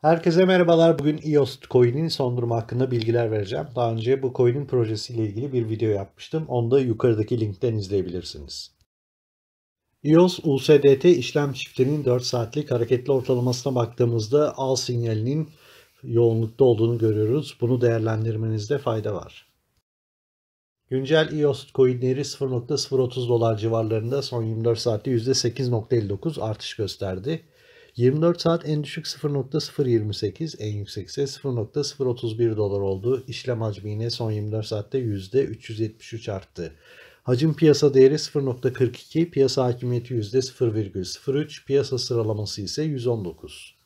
Herkese merhabalar. Bugün EOS coin'in son durumu hakkında bilgiler vereceğim. Daha önce bu coin'in projesiyle ilgili bir video yapmıştım. Onu da yukarıdaki linkten izleyebilirsiniz. EOS USDT işlem çiftinin 4 saatlik hareketli ortalamasına baktığımızda al sinyalinin yoğunlukta olduğunu görüyoruz. Bunu değerlendirmenizde fayda var. Güncel EOS coinleri 0.030 dolar civarlarında son 24 saatte %8.59 artış gösterdi. 24 saat en düşük 0.028, en yüksek ise 0.031 dolar oldu. İşlem hacmi yine son 24 saatte %373 arttı. Hacim piyasa değeri 0.42, piyasa hakimiyeti %0.03, piyasa sıralaması ise 119.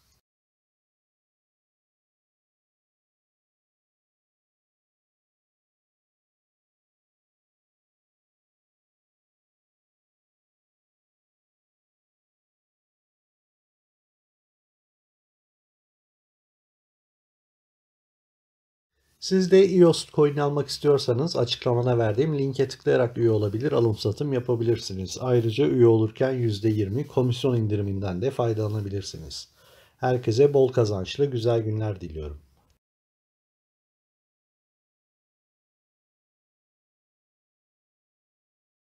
Siz de EOS coin almak istiyorsanız açıklamana verdiğim linke tıklayarak üye olabilir, alım satım yapabilirsiniz. Ayrıca üye olurken %20 komisyon indiriminden de faydalanabilirsiniz. Herkese bol kazançlı güzel günler diliyorum.